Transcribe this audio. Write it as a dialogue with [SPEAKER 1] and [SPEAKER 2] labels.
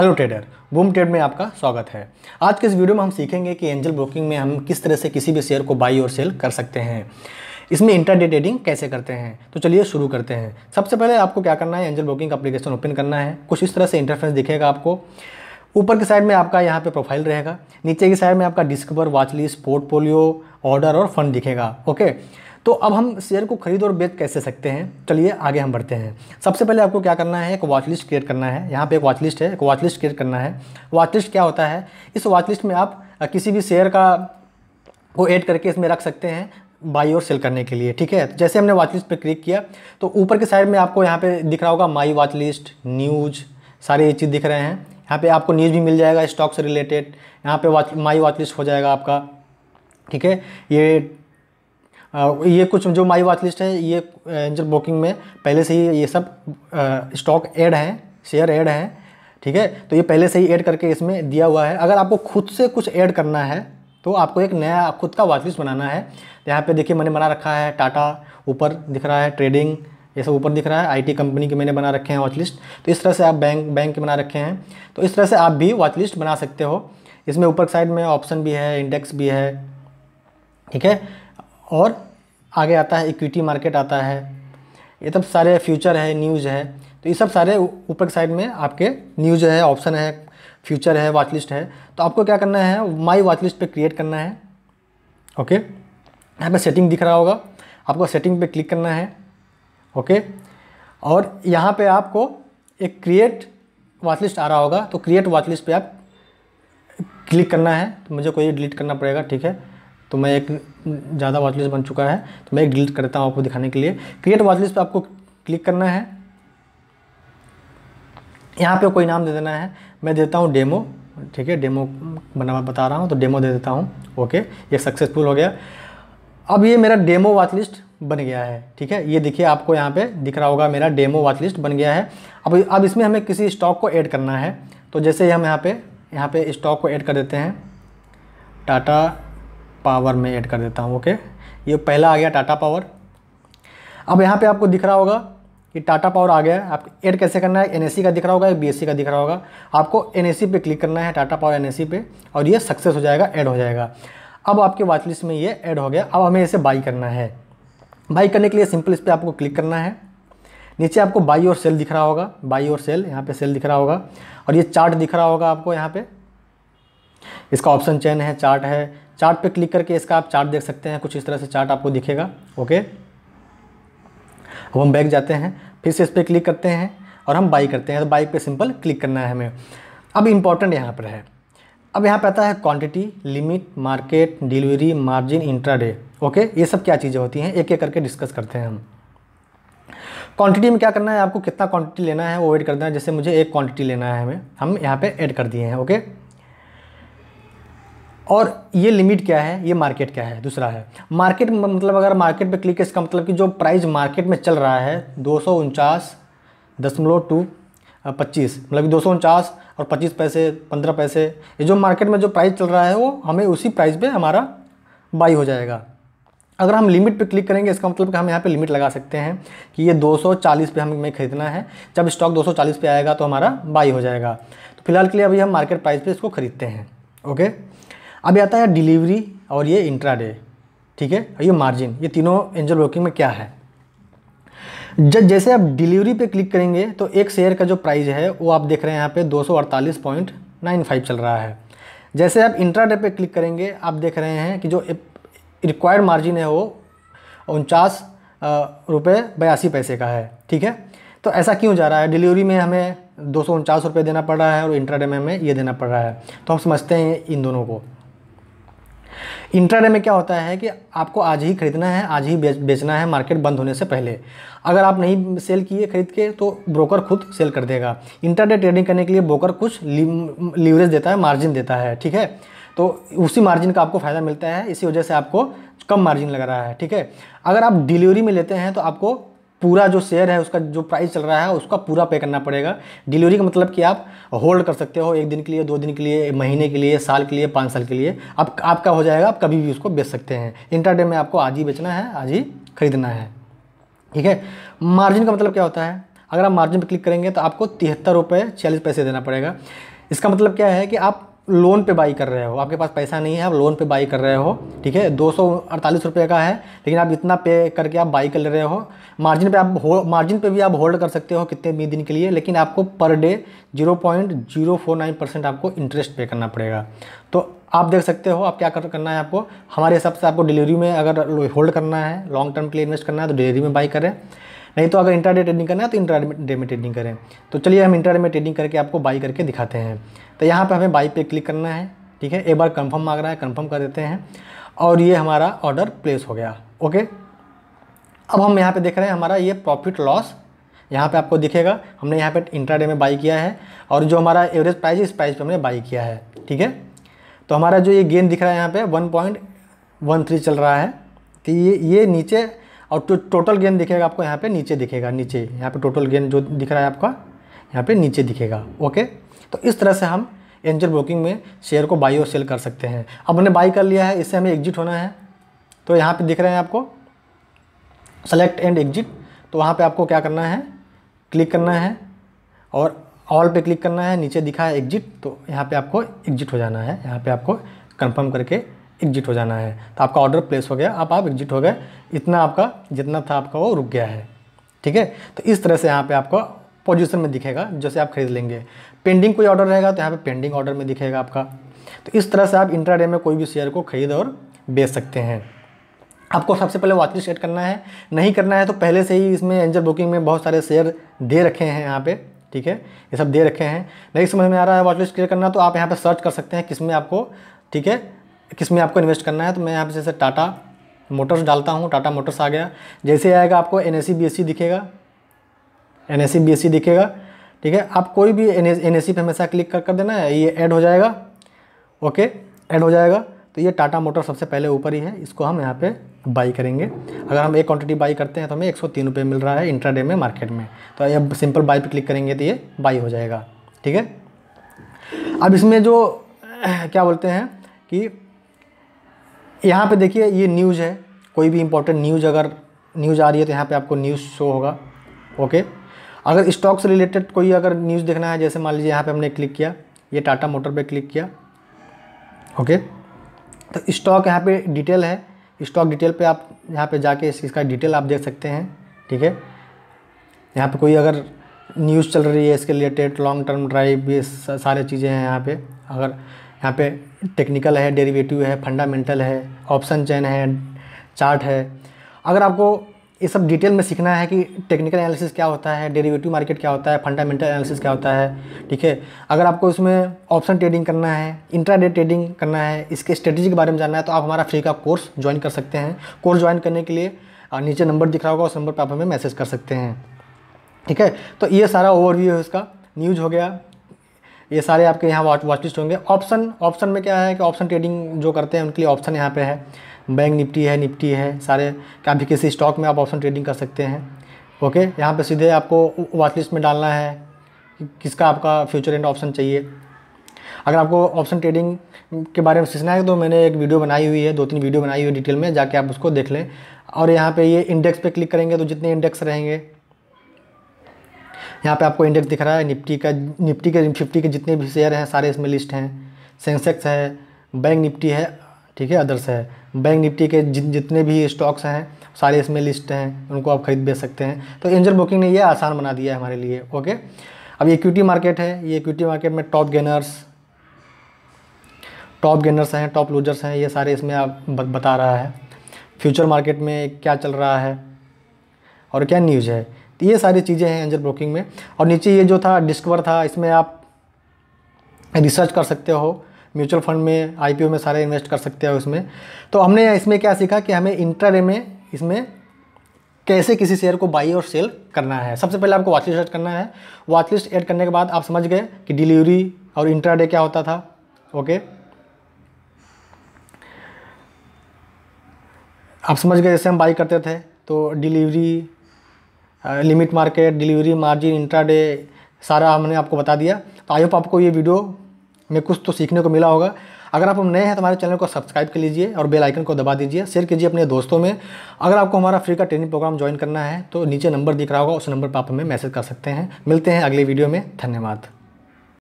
[SPEAKER 1] hello trader boom trade में आपका स्वागत है आज के इस वीडियो में हम सीखेंगे कि एंजल ब्रोकिंग में हम किस तरह से किसी भी शेयर को बाई और सेल कर सकते हैं इसमें इंटरडे ट्रेडिंग कैसे करते हैं तो चलिए शुरू करते हैं सबसे पहले आपको क्या करना है एंजल ब्रोकिंग एप्लीकेशन ओपन करना है कुछ इस तरह से इंटरफेंस दिखेगा आपको ऊपर की साइड में आपका यहाँ पे प्रोफाइल रहेगा नीचे की साइड में आपका डिस्कवर वाचलिस्ट पोर्टफोलियो ऑर्डर और फंड दिखेगा ओके तो अब हम शेयर को खरीद और बेच कैसे सकते हैं चलिए आगे हम बढ़ते हैं सबसे पहले आपको क्या करना है एक वॉच लिस्ट क्रिएट करना है यहाँ पे एक वॉच लिस्ट है एक वॉच लिस्ट क्रिएट करना है वॉच लिस्ट क्या होता है इस वॉच लिस्ट में आप किसी भी शेयर का को ऐड करके इसमें रख सकते हैं बाई और सेल करने के लिए ठीक है जैसे हमने वॉच लिस्ट पर क्लिक किया तो ऊपर के साइड में आपको यहाँ पर दिख रहा होगा माई वॉच लिस्ट न्यूज़ सारी ये चीज़ दिख रहे हैं यहाँ पे आपको न्यूज़ भी मिल जाएगा स्टॉक से रिलेटेड यहाँ पे वॉच माई वॉच लिस्ट हो जाएगा आपका ठीक है ये हाँ, ये कुछ जो माई वॉच लिस्ट है ये एंजल ब्रोकिंग में पहले से ही ये सब स्टॉक एड हैं शेयर एड हैं ठीक है तो ये पहले से ही ऐड करके इसमें दिया हुआ है अगर आपको खुद से कुछ ऐड करना है तो आपको एक नया खुद का वॉच लिस्ट बनाना है तो यहाँ पे देखिए मैंने बना रखा है टाटा ऊपर दिख रहा है ट्रेडिंग ये सब ऊपर दिख रहा है आईटी कंपनी के मैंने बना रखे हैं वॉच लिस्ट तो इस तरह से आप बैंक बैंक के बना रखे हैं तो इस तरह से आप भी वॉच लिस्ट बना सकते हो इसमें ऊपर साइड में ऑप्शन भी है इंडेक्स भी है ठीक है और आगे आता है इक्विटी मार्केट आता है ये सब सारे फ्यूचर है न्यूज है तो ये सब सारे ऊपर के साइड में आपके न्यूज है ऑप्शन है फ्यूचर है वाचलिस्ट लिस्ट है तो आपको क्या करना है माई वाचलिस्ट लिस्ट पर क्रिएट करना है ओके यहाँ पर सेटिंग दिख रहा होगा आपको सेटिंग पे क्लिक करना है ओके और यहाँ पे आपको एक क्रिएट वाचलिस्ट लिस्ट आ रहा होगा तो क्रिएट वाचलिस्ट लिस्ट पर आप क्लिक करना है तो मुझे कोई डिलीट करना पड़ेगा ठीक है तो मैं एक ज़्यादा वॉच बन चुका है तो मैं एक डिलीट करता हूँ आपको दिखाने के लिए क्रिएट वॉच लिस्ट पर आपको क्लिक करना है यहाँ पे कोई नाम दे देना है मैं देता हूँ डेमो ठीक है डेमो बना बता रहा हूँ तो डेमो दे देता हूँ ओके ये सक्सेसफुल हो गया अब ये मेरा डेमो वाच लिस्ट बन गया है ठीक है ये देखिए आपको यहाँ पे दिख रहा होगा मेरा डेमो वाच लिस्ट बन गया है अब अब इसमें हमें किसी स्टॉक को ऐड करना है तो जैसे हम यहाँ पे यहाँ पे स्टॉक को ऐड कर देते हैं टाटा पावर में ऐड कर देता हूँ ओके ये पहला आ गया टाटा पावर अब यहाँ पे आपको दिख रहा होगा कि टाटा पावर आ गया आप ऐड कैसे करना है एन का दिख रहा होगा या बी का दिख रहा होगा आपको एन पे क्लिक करना है टाटा पावर एन पे और ये सक्सेस हो जाएगा ऐड हो जाएगा अब आपके वाच लिस्ट में ये ऐड हो गया अब हमें इसे बाई करना है बाई करने के लिए सिंपल इस पर आपको क्लिक करना है नीचे आपको बाई और सेल दिख रहा होगा बाई और सेल यहाँ पे सेल दिख रहा होगा और ये चार्ट दिख रहा होगा आपको यहाँ पे इसका ऑप्शन चेन है चार्ट है चार्ट पे क्लिक करके इसका आप चार्ट देख सकते हैं कुछ इस तरह से चार्ट आपको दिखेगा ओके अब हम बैक जाते हैं फिर से इस पर क्लिक करते हैं और हम बाई करते हैं तो बाइक पे सिंपल क्लिक करना है हमें अब इम्पॉर्टेंट यहाँ पर है अब यहाँ पर आता है quantity limit market delivery margin intraday okay ये सब क्या चीज़ें होती हैं एक एक करके डिस्कस करते हैं हम क्वांटिटी में क्या करना है आपको कितना क्वांटिटी लेना है वो ऐड करना है जैसे मुझे एक क्वांटिटी लेना है हमें हम यहाँ पे ऐड कर दिए हैं ओके और ये लिमिट क्या है ये मार्केट क्या है दूसरा है मार्केट मतलब अगर मार्केट पे क्लिक है इसका मतलब कि जो प्राइस मार्केट में चल रहा है दो सौ उनचास दशमलव टू पच्चीस मतलब दो सौ उनचास और पच्चीस पैसे पंद्रह पैसे ये जो मार्केट में जो प्राइस चल रहा है वो हमें उसी प्राइस पे हमारा बाई हो जाएगा अगर हम लिमिट पे क्लिक करेंगे इसका मतलब कि हम यहाँ पे लिमिट लगा सकते हैं कि ये 240 पे हमें ख़रीदना है जब स्टॉक 240 पे आएगा तो हमारा बाई हो जाएगा तो फिलहाल के लिए अभी हम मार्केट प्राइस पे इसको ख़रीदते हैं ओके अब आता है डिलीवरी और ये इंट्राडे ठीक है ये मार्जिन ये तीनों एंजल ब्रोकिंग में क्या है जब जैसे आप डिलीवरी पे क्लिक करेंगे तो एक शेयर का जो प्राइस है वो आप देख रहे हैं यहाँ पे 248.95 चल रहा है जैसे आप इंट्राडे पे क्लिक करेंगे आप देख रहे हैं कि जो रिक्वायर्ड मार्जिन है वो उनचास रुपये बयासी पैसे का है ठीक है तो ऐसा क्यों जा रहा है डिलीवरी में हमें दो सौ देना पड़ रहा है और इंट्राडे में हमें ये देना पड़ रहा है तो हम समझते हैं इन दोनों को इंट्राडे में क्या होता है कि आपको आज ही खरीदना है आज ही बेचना है मार्केट बंद होने से पहले अगर आप नहीं सेल किए खरीद के तो ब्रोकर खुद सेल कर देगा इंटरडे ट्रेडिंग करने के लिए ब्रोकर कुछ लीवरेज देता है मार्जिन देता है ठीक है तो उसी मार्जिन का आपको फ़ायदा मिलता है इसी वजह से आपको कम मार्जिन लग रहा है ठीक है अगर आप डिलीवरी में लेते हैं तो आपको पूरा जो शेयर है उसका जो प्राइस चल रहा है उसका पूरा पे करना पड़ेगा डिलीवरी का मतलब कि आप होल्ड कर सकते हो एक दिन के लिए दो दिन के लिए महीने के लिए साल के लिए पाँच साल के लिए आप आपका हो जाएगा आप कभी भी उसको बेच सकते हैं इंटरडे में आपको आज ही बेचना है आज ही खरीदना है ठीक है मार्जिन का मतलब क्या होता है अगर आप मार्जिन पर क्लिक करेंगे तो आपको तिहत्तर रुपये चालीस पैसे देना पड़ेगा इसका मतलब क्या है कि आप लोन पे बाई कर रहे हो आपके पास पैसा नहीं है आप लोन पे बाई कर रहे हो ठीक है दो सौ अड़तालीस रुपये का है लेकिन आप इतना पे करके आप बाई कर रहे हो मार्जिन पे आप हो मार्जिन पे भी आप होल्ड कर सकते हो कितने भी दिन के लिए लेकिन आपको per day zero point zero four nine percent आपको इंटरेस्ट पे करना पड़ेगा तो आप देख सकते हो आप क्या कर, करना है आपको हमारे हिसाब से आपको डिलीवरी में अगर होल्ड करना है लॉन्ग टर्म के लिए इन्वेस्ट करना है तो डिलीवरी में बाई करें नहीं तो अगर इंटरडे ट्रेडिंग करना है तो इंटरडे में ट्रेडिंग करें तो चलिए हम इंटरडे में ट्रेडिंग करके आपको बाई करके दिखाते हैं तो यहाँ पर हमें बाई पे क्लिक करना है ठीक है एक बार कन्फर्म मांग रहा है कन्फर्म कर देते हैं और ये हमारा ऑर्डर प्लेस हो गया ओके अब हम यहाँ पे देख रहे हैं हमारा ये प्रॉफिट लॉस यहाँ पे आपको दिखेगा हमने यहाँ पे इंट्राडे में बाई किया है और जो हमारा एवरेज प्राइस है इस प्राइस पे हमने बाई किया है ठीक है तो हमारा जो ये गेंद दिख रहा है यहाँ पे वन पॉइंट वन थ्री चल रहा है तो ये ये नीचे और टोटल तो गेंद दिखेगा आपको यहाँ पे नीचे दिखेगा नीचे यहाँ पे टोटल गेंद जो दिख रहा है आपका यहाँ पे नीचे दिखेगा ओके तो इस तरह से हम एंजल ब्रोकिंग में शेयर को बाई और सेल कर सकते हैं अब हमने बाई कर लिया है इससे हमें एग्जिट होना है तो यहाँ पे दिख रहे हैं आपको सेलेक्ट एंड एग्जिट तो वहाँ पे आपको क्या करना है क्लिक करना है और ऑल पे क्लिक करना है नीचे दिखा है एग्जिट तो यहाँ पे आपको एग्जिट हो जाना है यहाँ पे आपको कंफर्म करके एग्जिट हो जाना है तो आपका ऑर्डर प्लेस हो गया अब आप एग्जिट हो गए इतना आपका जितना था आपका वो रुक गया है ठीक है तो इस तरह से यहाँ पे आपका पोजीशन में दिखेगा जैसे आप खरीद लेंगे पेंडिंग कोई ऑर्डर रहेगा तो यहाँ पे पेंडिंग ऑर्डर में दिखेगा आपका तो इस तरह से आप इंट्राडे में कोई भी शेयर को खरीद और बेच सकते हैं आपको सबसे पहले वॉचलिस्ट एड करना है नहीं करना है तो पहले से ही इसमें एंजल बुकिंग में बहुत सारे शेयर दे रखे हैं यहाँ पे ठीक है ये सब दे रखे हैं नहीं समझ में आ रहा है वॉचलिस्ट क्लियर करना तो आप यहाँ पर सर्च कर सकते हैं किस में आपको ठीक है किस में आपको इन्वेस्ट करना है तो मैं यहाँ पर जैसे टाटा मोटर्स डालता हूँ टाटा मोटर्स आ गया जैसे आएगा आपको एन एस e दिखेगा एन एस सी दिखेगा ठीक है आप कोई भी एन एस पे हमेशा क्लिक कर कर देना है ये ऐड हो जाएगा ओके ऐड हो जाएगा तो ये टाटा मोटर सबसे पहले ऊपर ही है इसको हम यहाँ पे बाई करेंगे अगर हम एक क्वांटिटी बाई करते हैं तो हमें एक सौ मिल रहा है इंट्राडे में मार्केट में तो अब सिंपल बाई पे क्लिक करेंगे तो ये बाई हो जाएगा ठीक है अब इसमें जो क्या बोलते हैं कि यहाँ पे देखिए ये न्यूज़ है कोई भी इंपॉर्टेंट न्यूज़ अगर न्यूज़ आ रही है तो यहाँ पे आपको न्यूज़ शो होगा ओके अगर स्टॉक से रिलेटेड कोई अगर न्यूज़ देखना है जैसे मान लीजिए यहाँ पे हमने क्लिक किया ये टाटा मोटर पे क्लिक किया ओके तो स्टॉक यहाँ पे डिटेल है स्टॉक डिटेल पे आप यहाँ पे जाके इसका डिटेल आप देख सकते हैं ठीक है यहाँ पे कोई अगर न्यूज़ चल रही है इसके रिलेटेड लॉन्ग टर्म ड्राइव ये सारे चीज़ें हैं यहाँ पर अगर यहाँ पर टेक्निकल है डेरीवेटिव है फंडामेंटल है ऑप्शन चैन है चार्ट है अगर आपको ये सब डिटेल में सीखना है कि टेक्निकल एनालिसिस क्या होता है डेरिवेटिव मार्केट क्या होता है फंडामेंटल एनालिसिस क्या होता है ठीक है अगर आपको इसमें ऑप्शन ट्रेडिंग करना है इंट्रा ट्रेडिंग करना है इसके स्ट्रेटेजी के बारे में जानना है तो आप हमारा फ्री का कोर्स ज्वाइन कर सकते हैं कोर्स ज्वाइन करने के लिए नीचे नंबर दिख रहा होगा उस नंबर पर आप हमें मैसेज कर सकते हैं ठीक है तो ये सारा ओवरव्यू है इसका न्यूज़ हो गया ये सारे आपके यहाँ वॉचलिस्ट होंगे ऑप्शन ऑप्शन में क्या है कि ऑप्शन ट्रेडिंग जो करते हैं उनके लिए ऑप्शन यहाँ पे है बैंक निफ्टी है निफ्टी है सारे भी किसी स्टॉक में आप ऑप्शन ट्रेडिंग कर सकते हैं ओके यहाँ पर सीधे आपको वॉच लिस्ट में डालना है कि किसका आपका फ्यूचर एंड ऑप्शन चाहिए अगर आपको ऑप्शन ट्रेडिंग के बारे में सीखना है तो मैंने एक वीडियो बनाई हुई है दो तीन वीडियो बनाई हुई है डिटेल में जाके आप उसको देख लें और यहाँ पे ये इंडेक्स पे क्लिक करेंगे तो जितने इंडेक्स रहेंगे यहाँ पे आपको इंडेक्स दिख रहा है निफ्टी का निफ्टी के फिफ्टी के जितने भी शेयर हैं सारे इसमें लिस्ट हैं सेंसेक्स है बैंक निफ्टी है ठीक है अदर्स है बैंक निफ्टी के जि, जितने भी स्टॉक्स हैं सारे इसमें लिस्ट हैं उनको आप खरीद बेच सकते हैं तो एंजल ब्रोकिंग ने ये आसान बना दिया है हमारे लिए ओके अब ये इक्विटी मार्केट है ये इक्विटी मार्केट में टॉप गेनर्स टॉप गेनर्स हैं टॉप लूजर्स हैं ये सारे इसमें आप बता रहा है फ्यूचर मार्केट में क्या चल रहा है और क्या न्यूज़ है तो ये सारी चीज़ें हैं एंजल ब्रोकिंग में और नीचे ये जो था डिस्कवर था इसमें आप रिसर्च कर सकते हो म्यूचुअल फंड में आई में सारे इन्वेस्ट कर सकते हैं उसमें तो हमने इसमें क्या सीखा कि हमें इंट्राडे में इसमें कैसे किसी शेयर को बाई और सेल करना है सबसे पहले आपको वाचलिस्ट एड करना है वाचलिस्ट एड ऐड करने के बाद आप समझ गए कि डिलीवरी और इंट्राडे क्या होता था ओके आप समझ गए जैसे हम बाई करते थे तो delivery limit market delivery margin intraday सारा हमने आपको बता दिया तो आई होप आपको ये वीडियो में कुछ तो सीखने को मिला होगा अगर आप हम नए हैं तो हमारे चैनल को सब्सक्राइब कर लीजिए और बेल आइकन को दबा दीजिए शेयर कीजिए अपने दोस्तों में अगर आपको हमारा फ्री का ट्रेनिंग प्रोग्राम ज्वाइन करना है तो नीचे नंबर दिख रहा होगा उस नंबर पर आप हमें मैसेज कर सकते हैं मिलते हैं अगले वीडियो में धन्यवाद